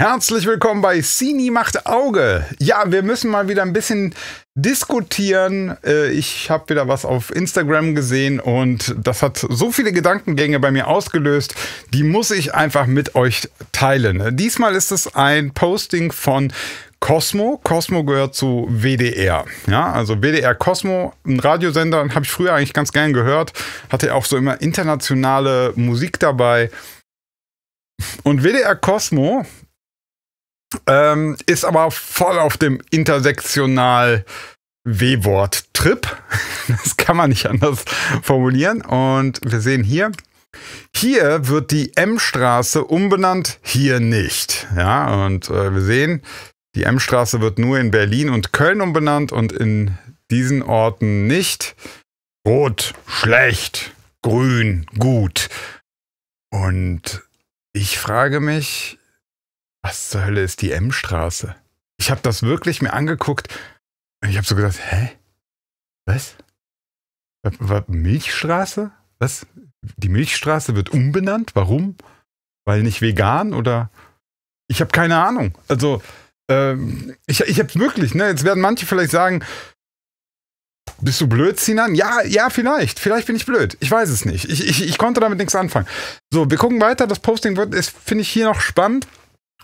Herzlich willkommen bei Sini macht Auge. Ja, wir müssen mal wieder ein bisschen diskutieren. Äh, ich habe wieder was auf Instagram gesehen und das hat so viele Gedankengänge bei mir ausgelöst. Die muss ich einfach mit euch teilen. Diesmal ist es ein Posting von Cosmo. Cosmo gehört zu WDR. Ja, also WDR Cosmo, ein Radiosender, habe ich früher eigentlich ganz gern gehört. Hatte auch so immer internationale Musik dabei. Und WDR Cosmo, ähm, ist aber voll auf dem intersektional W-Wort-Trip. Das kann man nicht anders formulieren. Und wir sehen hier, hier wird die M-Straße umbenannt, hier nicht. Ja, und äh, wir sehen, die M-Straße wird nur in Berlin und Köln umbenannt und in diesen Orten nicht. Rot, schlecht, grün, gut. Und ich frage mich, was zur Hölle ist die M-Straße? Ich habe das wirklich mir angeguckt. Ich habe so gedacht, hä? Was? Milchstraße? Was? Die Milchstraße wird umbenannt? Warum? Weil nicht vegan oder? Ich habe keine Ahnung. Also, ähm, ich, ich habe wirklich, ne? Jetzt werden manche vielleicht sagen, bist du blöd, Sinan? Ja, ja, vielleicht. Vielleicht bin ich blöd. Ich weiß es nicht. Ich, ich, ich konnte damit nichts anfangen. So, wir gucken weiter. Das Posting wird, ist, finde ich, hier noch spannend.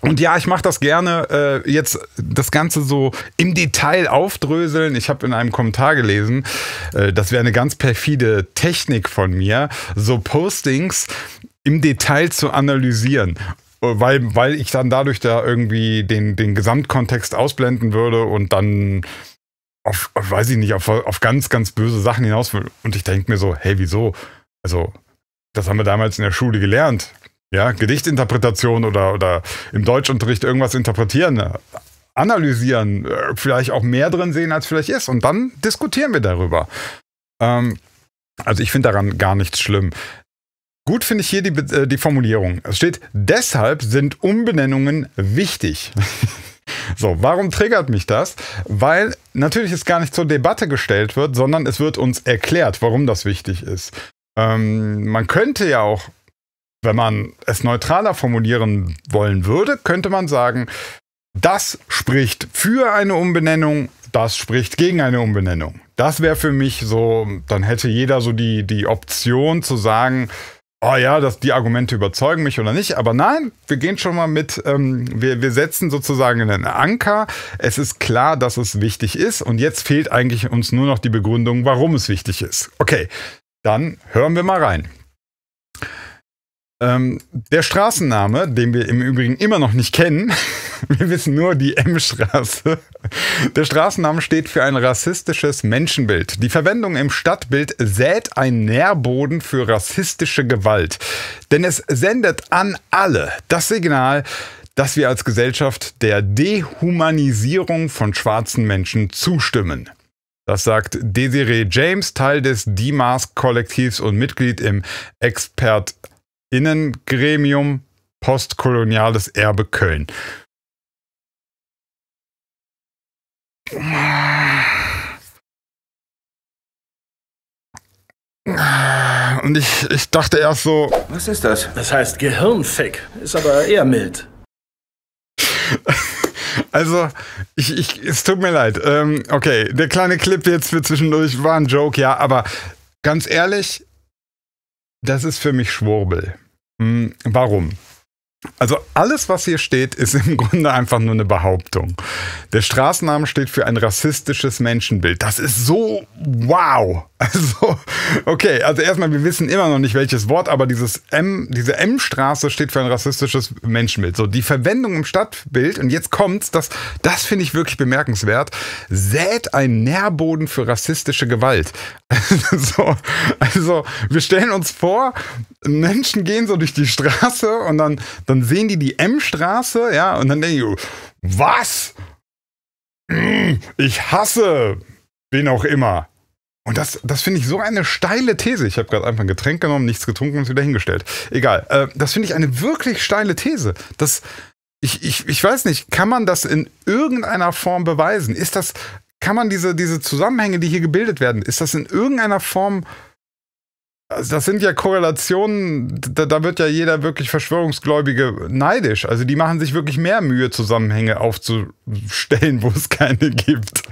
Und ja, ich mache das gerne äh, jetzt das Ganze so im Detail aufdröseln. Ich habe in einem Kommentar gelesen, äh, das wäre eine ganz perfide Technik von mir, so Postings im Detail zu analysieren äh, weil, weil ich dann dadurch da irgendwie den, den Gesamtkontext ausblenden würde und dann auf, auf weiß ich nicht, auf, auf ganz, ganz böse Sachen hinaus will. Und ich denke mir so, hey, wieso? Also, das haben wir damals in der Schule gelernt. Ja, Gedichtinterpretation oder, oder im Deutschunterricht irgendwas interpretieren, analysieren, äh, vielleicht auch mehr drin sehen, als vielleicht ist. Und dann diskutieren wir darüber. Ähm, also ich finde daran gar nichts schlimm. Gut finde ich hier die, äh, die Formulierung. Es steht, deshalb sind Umbenennungen wichtig. So, warum triggert mich das? Weil natürlich es gar nicht zur Debatte gestellt wird, sondern es wird uns erklärt, warum das wichtig ist. Ähm, man könnte ja auch wenn man es neutraler formulieren wollen würde, könnte man sagen, das spricht für eine Umbenennung, das spricht gegen eine Umbenennung. Das wäre für mich so, dann hätte jeder so die, die Option zu sagen, oh ja, das, die Argumente überzeugen mich oder nicht. Aber nein, wir gehen schon mal mit, ähm, wir, wir setzen sozusagen einen Anker. Es ist klar, dass es wichtig ist. Und jetzt fehlt eigentlich uns nur noch die Begründung, warum es wichtig ist. Okay, dann hören wir mal rein. Ähm, der Straßenname, den wir im Übrigen immer noch nicht kennen, wir wissen nur die M-Straße. Der Straßenname steht für ein rassistisches Menschenbild. Die Verwendung im Stadtbild sät einen Nährboden für rassistische Gewalt. Denn es sendet an alle das Signal, dass wir als Gesellschaft der Dehumanisierung von schwarzen Menschen zustimmen. Das sagt Desiree James, Teil des D-Mask-Kollektivs und Mitglied im Expert Innengremium Postkoloniales Erbe Köln. Und ich, ich dachte erst so. Was ist das? Das heißt Gehirnfick. Ist aber eher mild. Also, ich, ich, es tut mir leid. Ähm, okay, der kleine Clip jetzt für zwischendurch war ein Joke, ja, aber ganz ehrlich, das ist für mich Schwurbel. Hm, warum? Also alles, was hier steht, ist im Grunde einfach nur eine Behauptung. Der Straßenname steht für ein rassistisches Menschenbild. Das ist so wow. Also, okay, also erstmal, wir wissen immer noch nicht welches Wort, aber dieses M, diese M-Straße steht für ein rassistisches Menschenbild. So, die Verwendung im Stadtbild, und jetzt kommt's, das, das finde ich wirklich bemerkenswert, sät einen Nährboden für rassistische Gewalt. so, also, also, wir stellen uns vor, Menschen gehen so durch die Straße und dann dann sehen die die M-Straße, ja, und dann denken die, was? Mm, ich hasse wen auch immer. Und das, das finde ich so eine steile These. Ich habe gerade einfach ein Getränk genommen, nichts getrunken und es wieder hingestellt. Egal. Äh, das finde ich eine wirklich steile These. Das, ich, ich, ich weiß nicht, kann man das in irgendeiner Form beweisen? Ist das, kann man diese, diese Zusammenhänge, die hier gebildet werden, ist das in irgendeiner Form also das sind ja Korrelationen, da, da, wird ja jeder wirklich Verschwörungsgläubige neidisch. Also die machen sich wirklich mehr Mühe, Zusammenhänge aufzustellen, wo es keine gibt.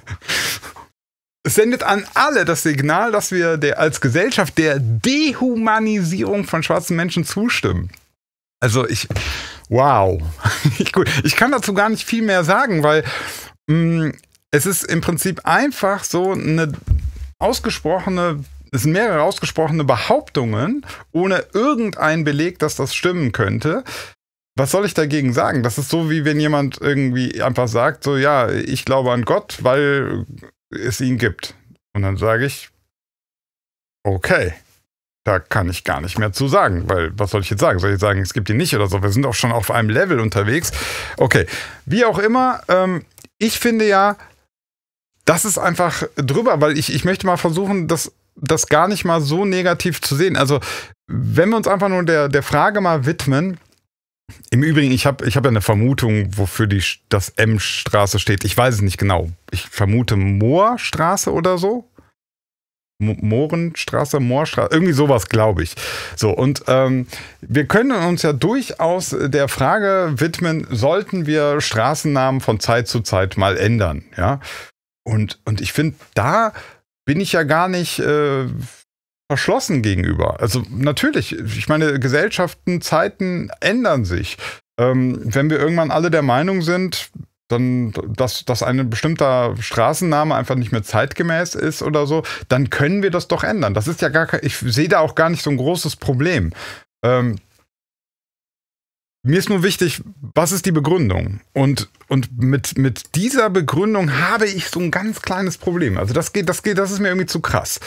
Es sendet an alle das Signal, dass wir der, als Gesellschaft der Dehumanisierung von schwarzen Menschen zustimmen. Also ich, wow. Ich, kann dazu gar nicht viel mehr sagen, weil mh, mm, es ist im Prinzip einfach so eine ausgesprochene es sind mehrere ausgesprochene Behauptungen ohne irgendeinen Beleg, dass das stimmen könnte. Was soll ich dagegen sagen? Das ist so, wie wenn jemand irgendwie einfach sagt, so ja, ich glaube an Gott, weil es ihn gibt. Und dann sage ich, okay, da kann ich gar nicht mehr zu sagen, weil was soll ich jetzt sagen? Soll ich sagen, es gibt ihn nicht oder so? Wir sind auch schon auf einem Level unterwegs. Okay, wie auch immer, ähm, ich finde ja, das ist einfach drüber, weil ich, ich möchte mal versuchen, das das gar nicht mal so negativ zu sehen. Also, wenn wir uns einfach nur der, der Frage mal widmen, im Übrigen, ich habe ich hab ja eine Vermutung, wofür die, das M-Straße steht. Ich weiß es nicht genau. Ich vermute Moorstraße oder so. Mo Mohrenstraße, Moorstraße, irgendwie sowas, glaube ich. So, und ähm, wir können uns ja durchaus der Frage widmen, sollten wir Straßennamen von Zeit zu Zeit mal ändern, ja? Und, und ich finde, da bin ich ja gar nicht äh, verschlossen gegenüber. Also natürlich, ich meine, Gesellschaften, Zeiten ändern sich. Ähm, wenn wir irgendwann alle der Meinung sind, dann, dass, dass ein bestimmter Straßenname einfach nicht mehr zeitgemäß ist oder so, dann können wir das doch ändern. Das ist ja gar kein, ich sehe da auch gar nicht so ein großes Problem. Ähm, mir ist nur wichtig, was ist die Begründung? Und, und mit, mit dieser Begründung habe ich so ein ganz kleines Problem. Also das geht, das geht, das ist mir irgendwie zu krass.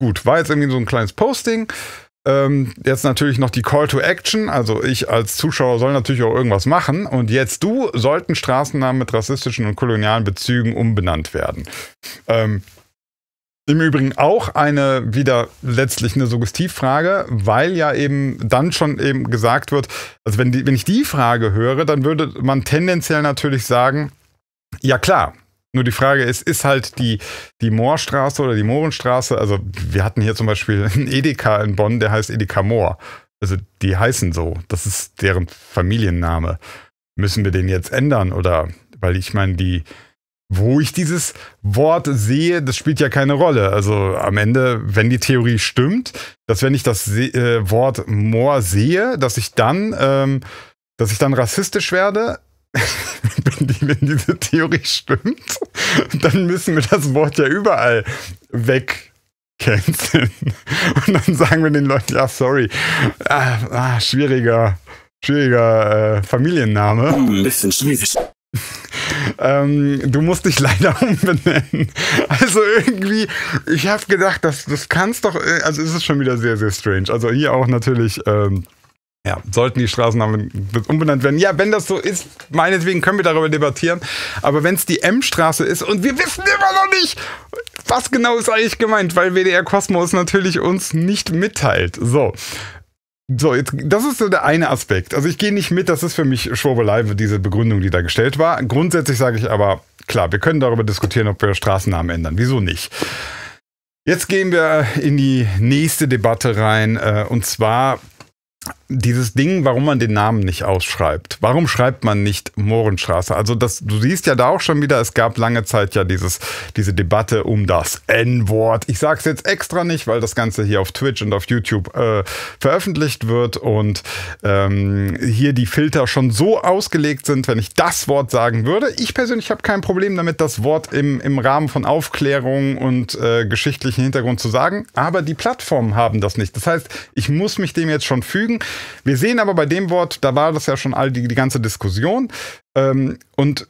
Gut, war jetzt irgendwie so ein kleines Posting. Ähm, jetzt natürlich noch die Call to Action. Also ich als Zuschauer soll natürlich auch irgendwas machen. Und jetzt du sollten Straßennamen mit rassistischen und kolonialen Bezügen umbenannt werden. Ähm, im Übrigen auch eine wieder letztlich eine Suggestivfrage, weil ja eben dann schon eben gesagt wird, also wenn, die, wenn ich die Frage höre, dann würde man tendenziell natürlich sagen, ja klar, nur die Frage ist, ist halt die, die Moorstraße oder die Mohrenstraße, also wir hatten hier zum Beispiel einen Edeka in Bonn, der heißt Edeka Moor. Also die heißen so, das ist deren Familienname. Müssen wir den jetzt ändern oder, weil ich meine, die, wo ich dieses Wort sehe, das spielt ja keine Rolle. Also am Ende, wenn die Theorie stimmt, dass wenn ich das äh, Wort Moor sehe, dass ich dann, ähm, dass ich dann rassistisch werde, wenn, die, wenn diese Theorie stimmt, dann müssen wir das Wort ja überall weg canceln. Und dann sagen wir den Leuten, ja, sorry. Ah, ah schwieriger, schwieriger äh, Familienname. Hm, ein bisschen schwierig. Ähm, du musst dich leider umbenennen. Also irgendwie, ich habe gedacht, das, das kann's doch, äh, also ist es schon wieder sehr, sehr strange. Also hier auch natürlich, ähm, ja, sollten die Straßennamen umbenannt werden. Ja, wenn das so ist, meinetwegen können wir darüber debattieren. Aber wenn es die M-Straße ist und wir wissen immer noch nicht, was genau ist eigentlich gemeint, weil WDR Cosmos natürlich uns nicht mitteilt. So, so, jetzt, das ist so der eine Aspekt. Also ich gehe nicht mit, das ist für mich Schwurbelei, diese Begründung, die da gestellt war. Grundsätzlich sage ich aber, klar, wir können darüber diskutieren, ob wir Straßennamen ändern. Wieso nicht? Jetzt gehen wir in die nächste Debatte rein. Äh, und zwar dieses Ding, warum man den Namen nicht ausschreibt. Warum schreibt man nicht Mohrenstraße? Also das, du siehst ja da auch schon wieder, es gab lange Zeit ja dieses, diese Debatte um das N-Wort. Ich sage es jetzt extra nicht, weil das Ganze hier auf Twitch und auf YouTube äh, veröffentlicht wird und ähm, hier die Filter schon so ausgelegt sind, wenn ich das Wort sagen würde. Ich persönlich habe kein Problem damit, das Wort im, im Rahmen von Aufklärung und äh, geschichtlichen Hintergrund zu sagen, aber die Plattformen haben das nicht. Das heißt, ich muss mich dem jetzt schon fügen Ding. Wir sehen aber bei dem Wort, da war das ja schon all die, die ganze Diskussion. Ähm, und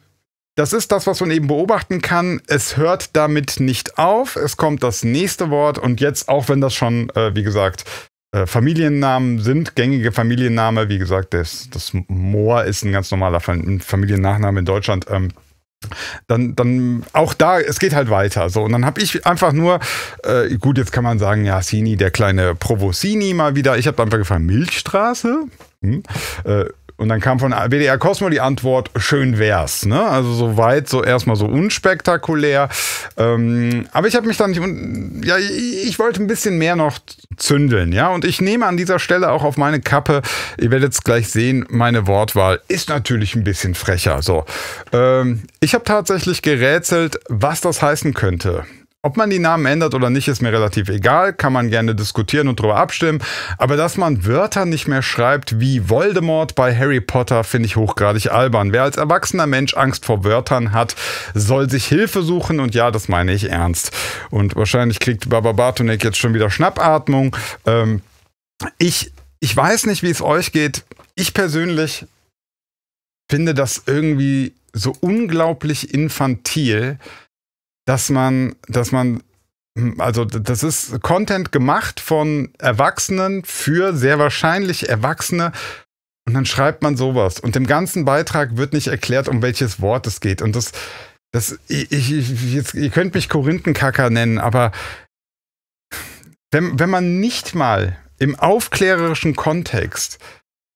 das ist das, was man eben beobachten kann. Es hört damit nicht auf. Es kommt das nächste Wort. Und jetzt, auch wenn das schon, äh, wie gesagt, äh, Familiennamen sind, gängige Familienname, wie gesagt, das, das Moor ist ein ganz normaler Familiennachname in Deutschland. Ähm, dann, dann auch da, es geht halt weiter. So. Und dann habe ich einfach nur, äh, gut, jetzt kann man sagen, ja, Sini, der kleine Provo Sini mal wieder. Ich habe einfach gefragt, Milchstraße? Hm. Äh, und dann kam von WDR Cosmo die Antwort, schön wär's. Ne? Also so weit, so erstmal so unspektakulär. Ähm, aber ich habe mich dann, ja, ich wollte ein bisschen mehr noch zündeln, ja. Und ich nehme an dieser Stelle auch auf meine Kappe, ihr werdet es gleich sehen, meine Wortwahl ist natürlich ein bisschen frecher. So, ähm, ich habe tatsächlich gerätselt, was das heißen könnte. Ob man die Namen ändert oder nicht, ist mir relativ egal, kann man gerne diskutieren und darüber abstimmen, aber dass man Wörter nicht mehr schreibt wie Voldemort bei Harry Potter, finde ich hochgradig albern. Wer als erwachsener Mensch Angst vor Wörtern hat, soll sich Hilfe suchen und ja, das meine ich ernst. Und wahrscheinlich kriegt Baba Bartonek jetzt schon wieder Schnappatmung. Ähm, ich, ich weiß nicht, wie es euch geht. Ich persönlich finde das irgendwie so unglaublich infantil, dass man, dass man, hm, also das ist Content gemacht von Erwachsenen für sehr wahrscheinlich Erwachsene. Und dann schreibt man sowas. Und im ganzen Beitrag wird nicht erklärt, um welches Wort es geht. Und das, das, ich, ich, jetzt, ihr könnt mich Korinthenkacker nennen, aber wenn, wenn man nicht mal im aufklärerischen Kontext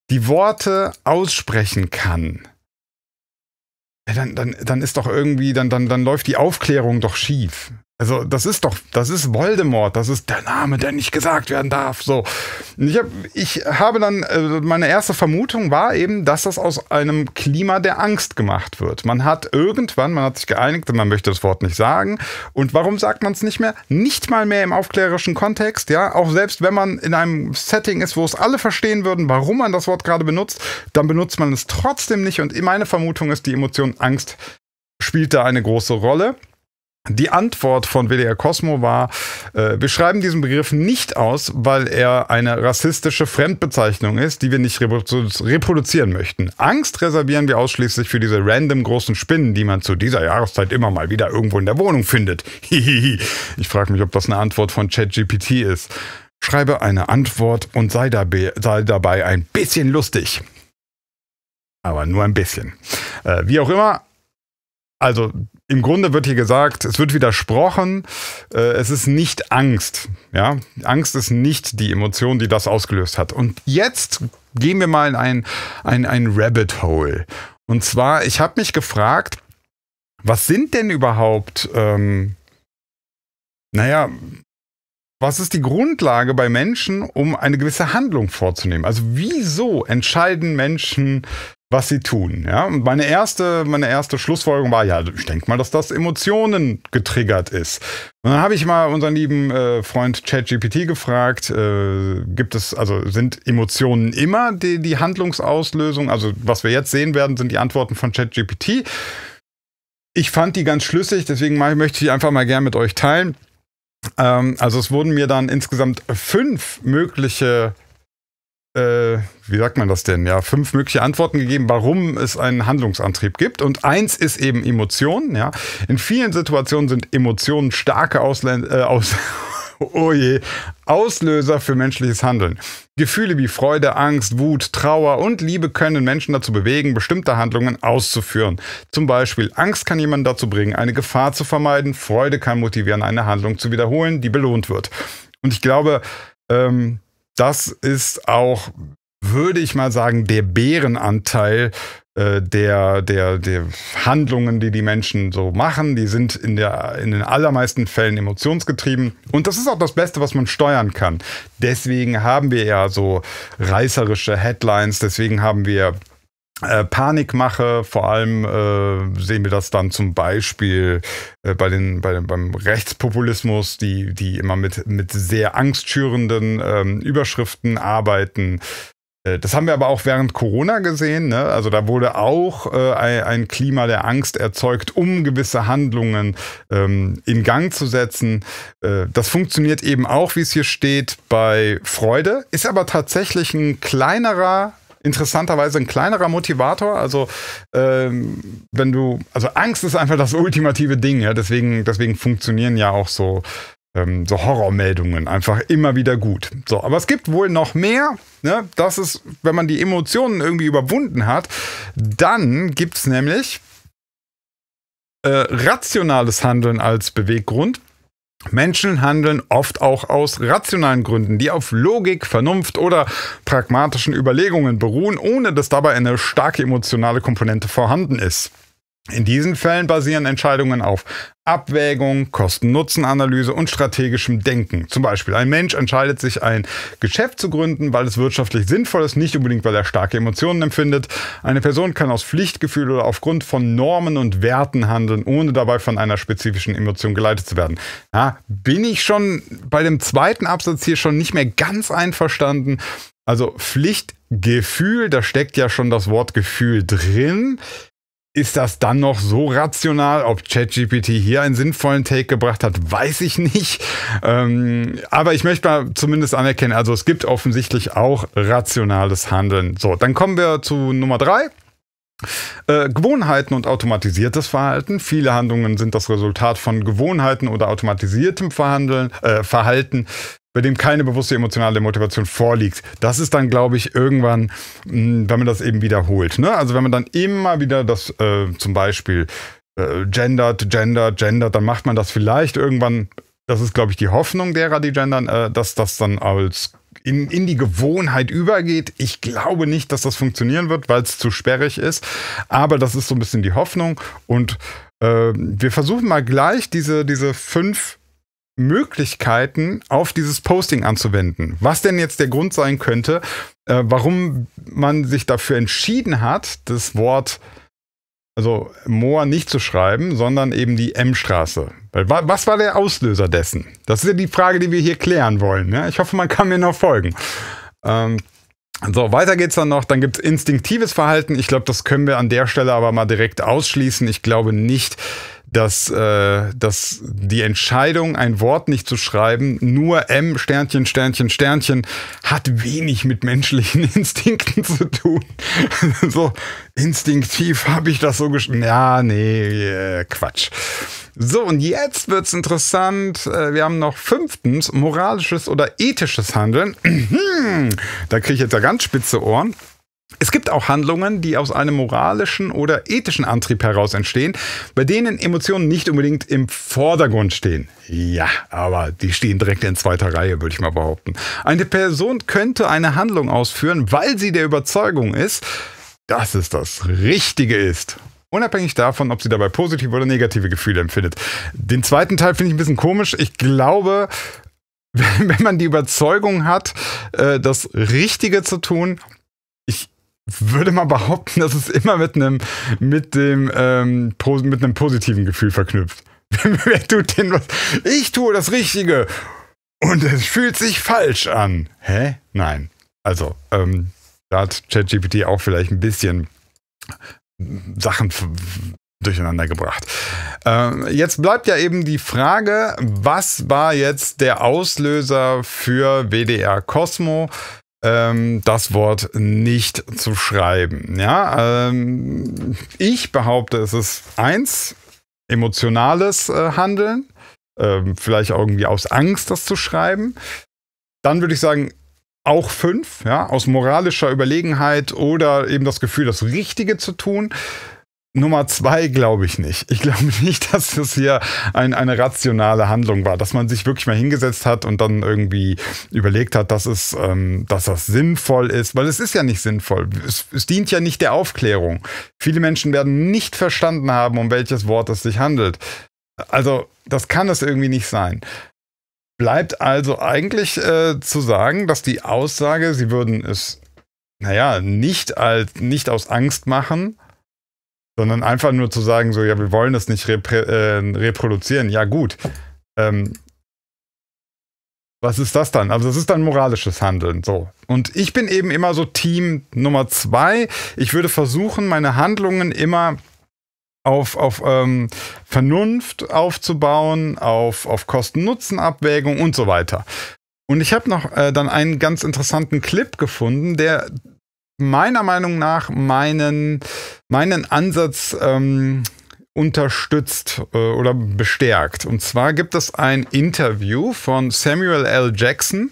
die Worte aussprechen kann, ja, dann, dann, dann ist doch irgendwie, dann, dann, dann läuft die Aufklärung doch schief. Also das ist doch, das ist Voldemort, das ist der Name, der nicht gesagt werden darf. So, ich, hab, ich habe dann äh, meine erste Vermutung war eben, dass das aus einem Klima der Angst gemacht wird. Man hat irgendwann, man hat sich geeinigt, man möchte das Wort nicht sagen. Und warum sagt man es nicht mehr? Nicht mal mehr im aufklärerischen Kontext, ja. Auch selbst wenn man in einem Setting ist, wo es alle verstehen würden, warum man das Wort gerade benutzt, dann benutzt man es trotzdem nicht. Und meine Vermutung ist, die Emotion Angst spielt da eine große Rolle. Die Antwort von WDR Cosmo war, äh, wir schreiben diesen Begriff nicht aus, weil er eine rassistische Fremdbezeichnung ist, die wir nicht reproduzieren möchten. Angst reservieren wir ausschließlich für diese random großen Spinnen, die man zu dieser Jahreszeit immer mal wieder irgendwo in der Wohnung findet. ich frage mich, ob das eine Antwort von ChatGPT ist. Schreibe eine Antwort und sei dabei, sei dabei ein bisschen lustig. Aber nur ein bisschen. Äh, wie auch immer, also im Grunde wird hier gesagt, es wird widersprochen, äh, es ist nicht Angst. Ja? Angst ist nicht die Emotion, die das ausgelöst hat. Und jetzt gehen wir mal in ein, ein, ein Rabbit Hole. Und zwar, ich habe mich gefragt, was sind denn überhaupt, ähm, naja, was ist die Grundlage bei Menschen, um eine gewisse Handlung vorzunehmen? Also wieso entscheiden Menschen was sie tun. Ja? Und meine erste, meine erste Schlussfolgerung war, ja, ich denke mal, dass das Emotionen getriggert ist. Und dann habe ich mal unseren lieben äh, Freund ChatGPT gefragt, äh, gibt es, also sind Emotionen immer die, die Handlungsauslösung? Also was wir jetzt sehen werden, sind die Antworten von ChatGPT. Ich fand die ganz schlüssig, deswegen möchte ich die einfach mal gern mit euch teilen. Ähm, also es wurden mir dann insgesamt fünf mögliche äh, wie sagt man das denn? Ja, fünf mögliche Antworten gegeben, warum es einen Handlungsantrieb gibt. Und eins ist eben Emotionen. Ja, in vielen Situationen sind Emotionen starke Ausländ äh, aus oh je, Auslöser für menschliches Handeln. Gefühle wie Freude, Angst, Wut, Trauer und Liebe können Menschen dazu bewegen, bestimmte Handlungen auszuführen. Zum Beispiel Angst kann jemanden dazu bringen, eine Gefahr zu vermeiden. Freude kann motivieren, eine Handlung zu wiederholen, die belohnt wird. Und ich glaube, ähm, das ist auch, würde ich mal sagen, der Bärenanteil äh, der, der, der Handlungen, die die Menschen so machen. Die sind in, der, in den allermeisten Fällen emotionsgetrieben. Und das ist auch das Beste, was man steuern kann. Deswegen haben wir ja so reißerische Headlines, deswegen haben wir äh, Panikmache, Vor allem äh, sehen wir das dann zum Beispiel äh, bei den, bei, beim Rechtspopulismus, die, die immer mit, mit sehr angstschürenden ähm, Überschriften arbeiten. Äh, das haben wir aber auch während Corona gesehen. Ne? Also da wurde auch äh, ein Klima der Angst erzeugt, um gewisse Handlungen ähm, in Gang zu setzen. Äh, das funktioniert eben auch, wie es hier steht, bei Freude, ist aber tatsächlich ein kleinerer interessanterweise ein kleinerer Motivator. Also ähm, wenn du, also Angst ist einfach das ultimative Ding, ja. Deswegen, deswegen funktionieren ja auch so, ähm, so Horrormeldungen einfach immer wieder gut. So, aber es gibt wohl noch mehr. Ne? Das ist, wenn man die Emotionen irgendwie überwunden hat, dann gibt es nämlich äh, rationales Handeln als Beweggrund. Menschen handeln oft auch aus rationalen Gründen, die auf Logik, Vernunft oder pragmatischen Überlegungen beruhen, ohne dass dabei eine starke emotionale Komponente vorhanden ist. In diesen Fällen basieren Entscheidungen auf Abwägung, Kosten-Nutzen-Analyse und strategischem Denken. Zum Beispiel, ein Mensch entscheidet sich, ein Geschäft zu gründen, weil es wirtschaftlich sinnvoll ist, nicht unbedingt, weil er starke Emotionen empfindet. Eine Person kann aus Pflichtgefühl oder aufgrund von Normen und Werten handeln, ohne dabei von einer spezifischen Emotion geleitet zu werden. Ja, bin ich schon bei dem zweiten Absatz hier schon nicht mehr ganz einverstanden. Also Pflichtgefühl, da steckt ja schon das Wort Gefühl drin. Ist das dann noch so rational? Ob ChatGPT hier einen sinnvollen Take gebracht hat, weiß ich nicht. Ähm, aber ich möchte mal zumindest anerkennen, also es gibt offensichtlich auch rationales Handeln. So, dann kommen wir zu Nummer drei. Äh, Gewohnheiten und automatisiertes Verhalten. Viele Handlungen sind das Resultat von Gewohnheiten oder automatisiertem Verhandeln, äh, Verhalten bei dem keine bewusste emotionale Motivation vorliegt. Das ist dann, glaube ich, irgendwann, hm, wenn man das eben wiederholt. Ne? Also wenn man dann immer wieder das äh, zum Beispiel äh, gendert, gendert, gendert, dann macht man das vielleicht irgendwann, das ist, glaube ich, die Hoffnung derer, die gendern, äh, dass das dann als in, in die Gewohnheit übergeht. Ich glaube nicht, dass das funktionieren wird, weil es zu sperrig ist. Aber das ist so ein bisschen die Hoffnung. Und äh, wir versuchen mal gleich diese, diese fünf Möglichkeiten auf dieses Posting anzuwenden. Was denn jetzt der Grund sein könnte, äh, warum man sich dafür entschieden hat, das Wort also Moor nicht zu schreiben, sondern eben die M-Straße. Was war der Auslöser dessen? Das ist ja die Frage, die wir hier klären wollen. Ja? Ne? Ich hoffe, man kann mir noch folgen. Ähm, so, weiter geht's dann noch. Dann gibt's instinktives Verhalten. Ich glaube, das können wir an der Stelle aber mal direkt ausschließen. Ich glaube nicht, dass, äh, dass die Entscheidung, ein Wort nicht zu schreiben, nur M, Sternchen, Sternchen, Sternchen, hat wenig mit menschlichen Instinkten zu tun. so instinktiv habe ich das so geschrieben. Ja, nee, äh, Quatsch. So, und jetzt wird's interessant. Äh, wir haben noch fünftens moralisches oder ethisches Handeln. da kriege ich jetzt ja ganz spitze Ohren. Es gibt auch Handlungen, die aus einem moralischen oder ethischen Antrieb heraus entstehen, bei denen Emotionen nicht unbedingt im Vordergrund stehen. Ja, aber die stehen direkt in zweiter Reihe, würde ich mal behaupten. Eine Person könnte eine Handlung ausführen, weil sie der Überzeugung ist, dass es das Richtige ist. Unabhängig davon, ob sie dabei positive oder negative Gefühle empfindet. Den zweiten Teil finde ich ein bisschen komisch. Ich glaube, wenn man die Überzeugung hat, äh, das Richtige zu tun, ich würde mal behaupten, dass es immer mit einem mit dem ähm, mit einem positiven Gefühl verknüpft. Wer tut denn was? Ich tue das Richtige und es fühlt sich falsch an. Hä? Nein. Also ähm, da hat ChatGPT auch vielleicht ein bisschen Sachen durcheinander gebracht. Ähm, jetzt bleibt ja eben die Frage, was war jetzt der Auslöser für WDR Cosmo? Ähm, das Wort nicht zu schreiben. Ja, ähm, ich behaupte, es ist eins, emotionales äh, Handeln, ähm, vielleicht auch irgendwie aus Angst, das zu schreiben. Dann würde ich sagen, auch fünf, ja, aus moralischer Überlegenheit oder eben das Gefühl, das Richtige zu tun. Nummer zwei glaube ich nicht. Ich glaube nicht, dass das hier ein, eine rationale Handlung war, dass man sich wirklich mal hingesetzt hat und dann irgendwie überlegt hat, dass, es, ähm, dass das sinnvoll ist, weil es ist ja nicht sinnvoll. Es, es dient ja nicht der Aufklärung. Viele Menschen werden nicht verstanden haben, um welches Wort es sich handelt. Also das kann es irgendwie nicht sein. Bleibt also eigentlich äh, zu sagen, dass die Aussage, sie würden es, naja, nicht, als, nicht aus Angst machen, sondern einfach nur zu sagen, so, ja, wir wollen das nicht repro äh, reproduzieren. Ja, gut. Ähm, was ist das dann? Also, das ist dann moralisches Handeln, so. Und ich bin eben immer so Team Nummer zwei. Ich würde versuchen, meine Handlungen immer auf, auf ähm, Vernunft aufzubauen, auf, auf Kosten-Nutzen-Abwägung und so weiter. Und ich habe noch äh, dann einen ganz interessanten Clip gefunden, der meiner Meinung nach meinen, meinen Ansatz ähm, unterstützt äh, oder bestärkt. Und zwar gibt es ein Interview von Samuel L. Jackson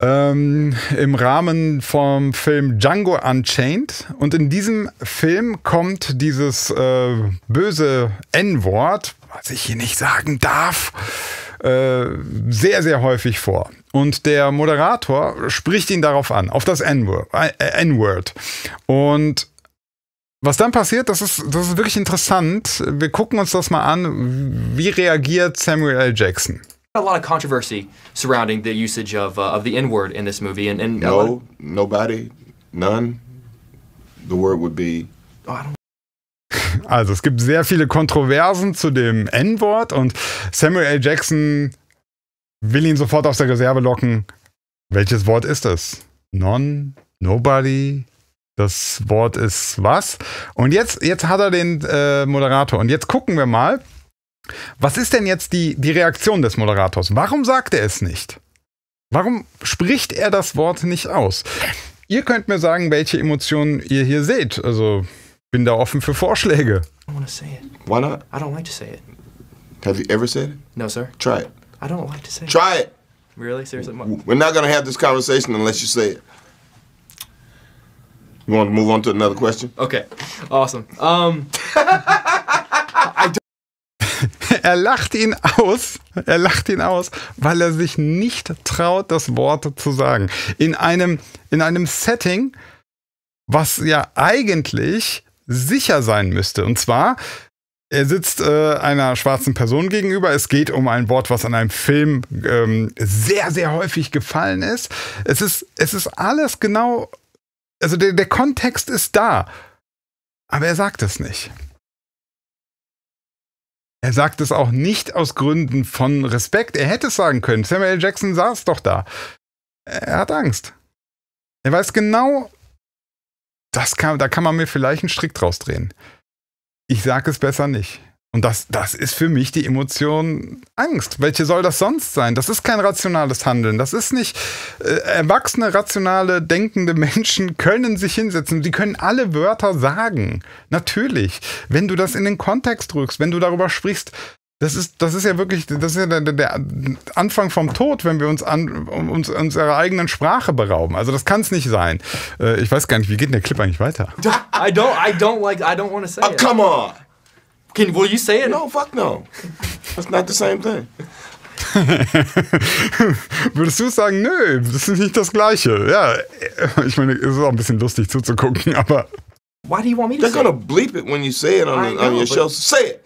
ähm, im Rahmen vom Film Django Unchained. Und in diesem Film kommt dieses äh, böse N-Wort, was ich hier nicht sagen darf, äh, sehr, sehr häufig vor und der Moderator spricht ihn darauf an, auf das äh, äh, N-Word. Und was dann passiert, das ist, das ist wirklich interessant. Wir gucken uns das mal an. Wie reagiert Samuel L. Jackson? A lot of controversy surrounding the usage of, uh, of the N-word in this movie, and, and no, nobody, none. The word would be. Oh, I don't also es gibt sehr viele Kontroversen zu dem N-Wort und Samuel L. Jackson will ihn sofort aus der Reserve locken. Welches Wort ist es? None? nobody. Das Wort ist was? Und jetzt, jetzt hat er den äh, Moderator. Und jetzt gucken wir mal, was ist denn jetzt die, die Reaktion des Moderators? Warum sagt er es nicht? Warum spricht er das Wort nicht aus? Ihr könnt mir sagen, welche Emotionen ihr hier seht. Also bin da offen für Vorschläge. I don't want to say it. Why not? I don't like to say it. Have you ever said it? No, sir. Try it. I don't like to say Try it. Really? Seriously? We're not going to have this conversation unless you say it. You want to move on to another question? Okay. Awesome. Um, er lacht ihn aus, er lacht ihn aus, weil er sich nicht traut, das Wort zu sagen. In einem, in einem Setting, was ja eigentlich sicher sein müsste. Und zwar er sitzt äh, einer schwarzen Person gegenüber. Es geht um ein Wort, was in einem Film ähm, sehr, sehr häufig gefallen ist. Es ist, es ist alles genau, also der, der Kontext ist da, aber er sagt es nicht. Er sagt es auch nicht aus Gründen von Respekt. Er hätte es sagen können. Samuel Jackson saß doch da. Er hat Angst. Er weiß genau, das kann, da kann man mir vielleicht einen Strick draus drehen ich sage es besser nicht. Und das, das ist für mich die Emotion Angst. Welche soll das sonst sein? Das ist kein rationales Handeln. Das ist nicht. Äh, erwachsene, rationale, denkende Menschen können sich hinsetzen. Die können alle Wörter sagen. Natürlich. Wenn du das in den Kontext drückst, wenn du darüber sprichst, das ist, das ist ja wirklich, das ist ja der, der Anfang vom Tod, wenn wir uns an uns unserer eigenen Sprache berauben. Also das kann es nicht sein. Äh, ich weiß gar nicht, wie geht denn der Clip eigentlich weiter? I don't, I don't like, I don't want to say oh, it. Come on. Can, will you say it? No, fuck no. That's not the same thing. Würdest du sagen, nö, das ist nicht das Gleiche. Ja, äh, ich meine, es ist auch ein bisschen lustig zuzugucken, aber. Why do you want me to They're say gonna bleep it when you say it on, I know, on your show. Say it.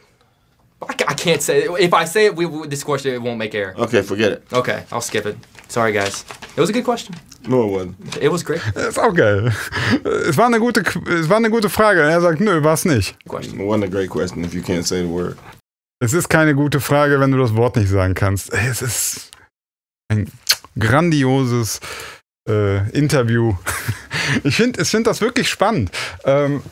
I can't say it. If I say it, we, we, this question it won't make air. Okay, forget it. Okay, I'll skip it. Sorry, guys. It was a good question. No, it wasn't. It was great. Äh, ist auch geil. Es war eine gute, es war eine gute Frage. Er sagt, nö, war es nicht. Question. wasn't a great question if you can't say the word. Es ist keine gute Frage, wenn du das Wort nicht sagen kannst. Äh, es ist ein grandioses äh, Interview. Ich finde ich find das wirklich spannend. Ähm,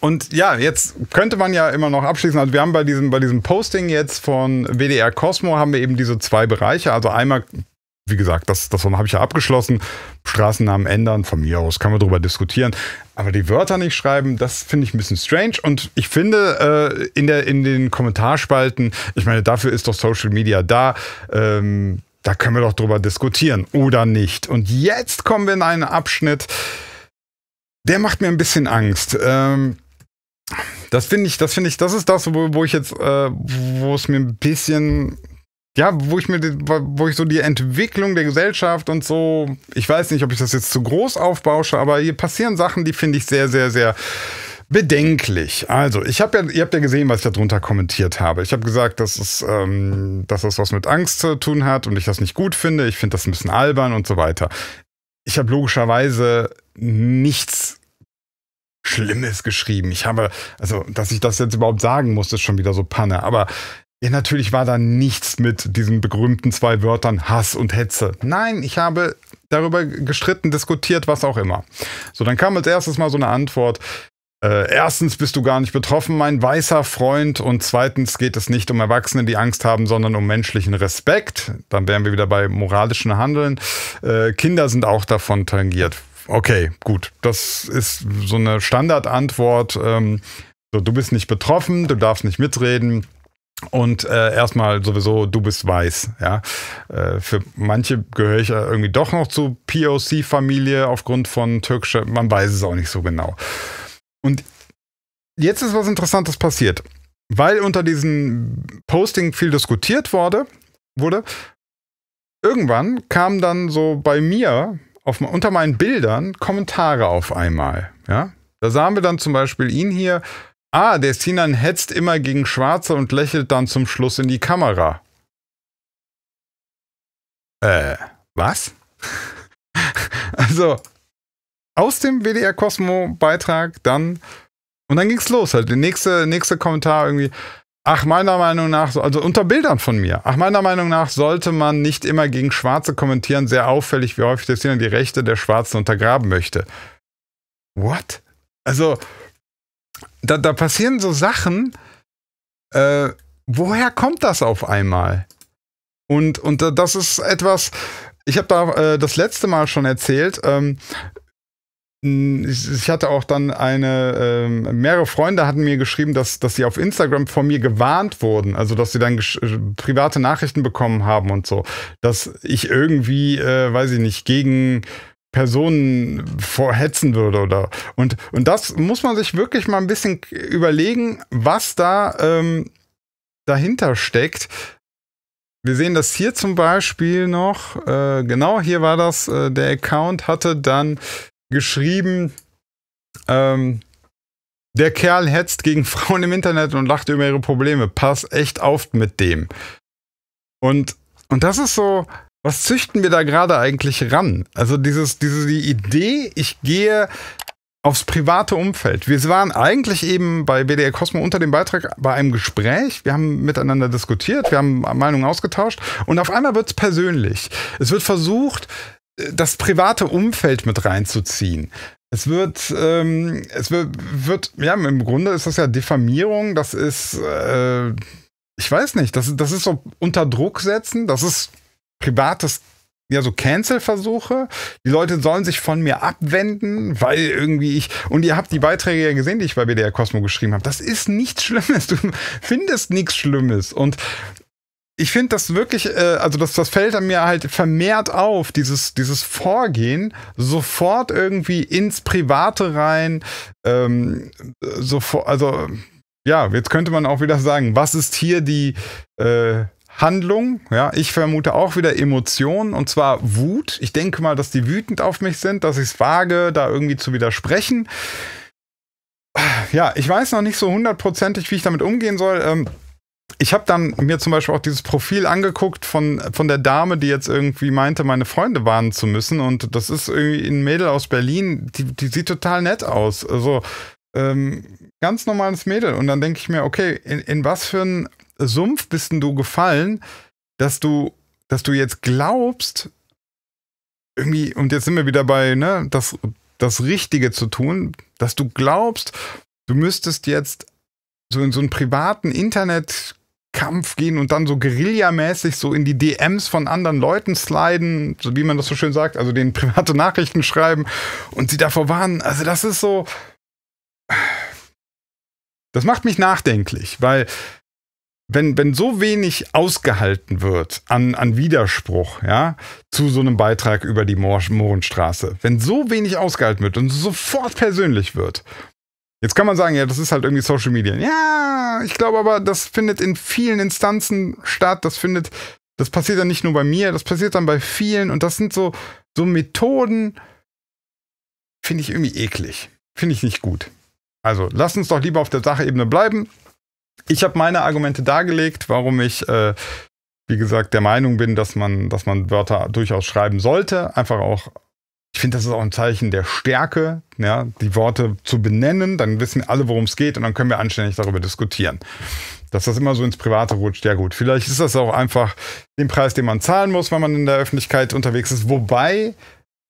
und ja, jetzt könnte man ja immer noch abschließen. Also wir haben bei diesem, bei diesem Posting jetzt von WDR Cosmo haben wir eben diese zwei Bereiche. Also einmal, wie gesagt, das, das habe ich ja abgeschlossen. Straßennamen ändern, von mir aus kann man darüber diskutieren. Aber die Wörter nicht schreiben, das finde ich ein bisschen strange. Und ich finde, äh, in, der, in den Kommentarspalten, ich meine, dafür ist doch Social Media da. Ähm, da können wir doch drüber diskutieren oder nicht. Und jetzt kommen wir in einen Abschnitt, der macht mir ein bisschen Angst. Ähm, das finde ich, das finde ich, das ist das, wo, wo ich jetzt, äh, wo es mir ein bisschen, ja, wo ich mir, wo ich so die Entwicklung der Gesellschaft und so, ich weiß nicht, ob ich das jetzt zu groß aufbausche, aber hier passieren Sachen, die finde ich sehr, sehr, sehr bedenklich. Also, ich habe ja, ihr habt ja gesehen, was ich darunter kommentiert habe. Ich habe gesagt, dass es, ähm, dass das was mit Angst zu tun hat und ich das nicht gut finde. Ich finde das ein bisschen albern und so weiter. Ich habe logischerweise nichts Schlimmes geschrieben. Ich habe, also, dass ich das jetzt überhaupt sagen muss, ist schon wieder so Panne. Aber ja, natürlich war da nichts mit diesen berühmten zwei Wörtern Hass und Hetze. Nein, ich habe darüber gestritten, diskutiert, was auch immer. So, dann kam als erstes mal so eine Antwort. Äh, erstens bist du gar nicht betroffen, mein weißer Freund. Und zweitens geht es nicht um Erwachsene, die Angst haben, sondern um menschlichen Respekt. Dann wären wir wieder bei moralischen Handeln. Äh, Kinder sind auch davon tangiert okay, gut. Das ist so eine Standardantwort. Ähm, so, du bist nicht betroffen, du darfst nicht mitreden. Und äh, erstmal sowieso, du bist weiß. Ja? Äh, für manche gehöre ich ja irgendwie doch noch zur POC-Familie aufgrund von türkischer, man weiß es auch nicht so genau. Und jetzt ist was Interessantes passiert. Weil unter diesem Posting viel diskutiert wurde, wurde, irgendwann kam dann so bei mir auf, unter meinen Bildern Kommentare auf einmal. Ja? Da sahen wir dann zum Beispiel ihn hier. Ah, der Sinan hetzt immer gegen Schwarze und lächelt dann zum Schluss in die Kamera. Äh, was? also, aus dem WDR Cosmo Beitrag dann. Und dann ging's los. Halt, der nächste, nächste Kommentar irgendwie. Ach, meiner Meinung nach, also unter Bildern von mir, ach, meiner Meinung nach sollte man nicht immer gegen Schwarze kommentieren, sehr auffällig, wie häufig das hier die Rechte der Schwarzen untergraben möchte. What? Also, da, da passieren so Sachen, äh, woher kommt das auf einmal? Und, und äh, das ist etwas, ich habe da äh, das letzte Mal schon erzählt, ähm, ich hatte auch dann eine, äh, mehrere Freunde hatten mir geschrieben, dass, dass sie auf Instagram von mir gewarnt wurden, also dass sie dann äh, private Nachrichten bekommen haben und so, dass ich irgendwie, äh, weiß ich nicht, gegen Personen vorhetzen würde oder und, und das muss man sich wirklich mal ein bisschen überlegen, was da ähm, dahinter steckt. Wir sehen das hier zum Beispiel noch. Äh, genau, hier war das. Äh, der Account hatte dann geschrieben, ähm, der Kerl hetzt gegen Frauen im Internet und lacht über ihre Probleme. Pass echt auf mit dem. Und, und das ist so, was züchten wir da gerade eigentlich ran? Also dieses, diese die Idee, ich gehe aufs private Umfeld. Wir waren eigentlich eben bei BDR Cosmo unter dem Beitrag bei einem Gespräch. Wir haben miteinander diskutiert, wir haben Meinungen ausgetauscht und auf einmal wird es persönlich. Es wird versucht, das private Umfeld mit reinzuziehen. Es wird, ähm, es wird, wird, ja, im Grunde ist das ja Diffamierung, das ist, äh, ich weiß nicht, das, das ist so unter Druck setzen, das ist privates ja so Cancel-Versuche. Die Leute sollen sich von mir abwenden, weil irgendwie ich. Und ihr habt die Beiträge ja gesehen, die ich bei BDR Cosmo geschrieben habe. Das ist nichts Schlimmes. Du findest nichts Schlimmes. Und ich finde das wirklich, äh, also das, das fällt mir halt vermehrt auf, dieses, dieses Vorgehen, sofort irgendwie ins Private rein, ähm, sofort, also ja, jetzt könnte man auch wieder sagen, was ist hier die äh, Handlung? Ja, ich vermute auch wieder Emotionen und zwar Wut. Ich denke mal, dass die wütend auf mich sind, dass ich es wage, da irgendwie zu widersprechen. Ja, ich weiß noch nicht so hundertprozentig, wie ich damit umgehen soll. Ähm, ich habe dann mir zum Beispiel auch dieses Profil angeguckt von, von der Dame, die jetzt irgendwie meinte, meine Freunde warnen zu müssen. Und das ist irgendwie ein Mädel aus Berlin, die, die sieht total nett aus. Also ähm, ganz normales Mädel. Und dann denke ich mir, okay, in, in was für einen Sumpf bist denn du gefallen, dass du, dass du jetzt glaubst, irgendwie, und jetzt sind wir wieder bei, ne, das, das Richtige zu tun, dass du glaubst, du müsstest jetzt so in so einen privaten Internetkampf gehen und dann so guerillamäßig so in die DMs von anderen Leuten sliden, so wie man das so schön sagt, also denen private Nachrichten schreiben und sie davor warnen. Also das ist so. Das macht mich nachdenklich, weil wenn, wenn so wenig ausgehalten wird an, an Widerspruch, ja, zu so einem Beitrag über die Mohrenstraße, wenn so wenig ausgehalten wird und sofort persönlich wird, Jetzt kann man sagen, ja, das ist halt irgendwie Social Media. Ja, ich glaube aber, das findet in vielen Instanzen statt. Das findet, das passiert dann nicht nur bei mir, das passiert dann bei vielen. Und das sind so, so Methoden, finde ich irgendwie eklig. Finde ich nicht gut. Also, lasst uns doch lieber auf der Sachebene bleiben. Ich habe meine Argumente dargelegt, warum ich, äh, wie gesagt, der Meinung bin, dass man, dass man Wörter durchaus schreiben sollte. Einfach auch ich finde, das ist auch ein Zeichen der Stärke, ja, die Worte zu benennen, dann wissen alle, worum es geht und dann können wir anständig darüber diskutieren. Dass das immer so ins Private rutscht, ja gut. Vielleicht ist das auch einfach den Preis, den man zahlen muss, wenn man in der Öffentlichkeit unterwegs ist. Wobei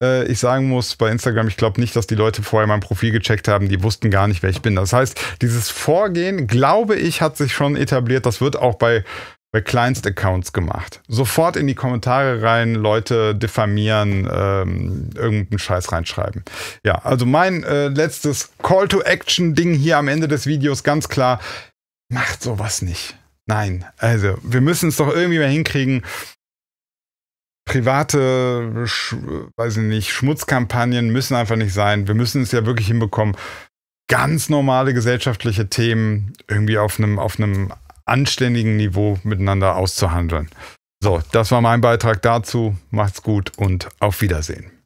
äh, ich sagen muss, bei Instagram, ich glaube nicht, dass die Leute vorher mein Profil gecheckt haben, die wussten gar nicht, wer ich bin. Das heißt, dieses Vorgehen, glaube ich, hat sich schon etabliert. Das wird auch bei bei Kleinst-Accounts gemacht. Sofort in die Kommentare rein, Leute diffamieren, ähm, irgendeinen Scheiß reinschreiben. Ja, also mein äh, letztes Call-to-Action-Ding hier am Ende des Videos, ganz klar, macht sowas nicht. Nein, also wir müssen es doch irgendwie mal hinkriegen, private, weiß ich nicht, Schmutzkampagnen müssen einfach nicht sein. Wir müssen es ja wirklich hinbekommen, ganz normale gesellschaftliche Themen irgendwie auf einem, auf einem anständigen Niveau miteinander auszuhandeln. So, das war mein Beitrag dazu. Macht's gut und auf Wiedersehen.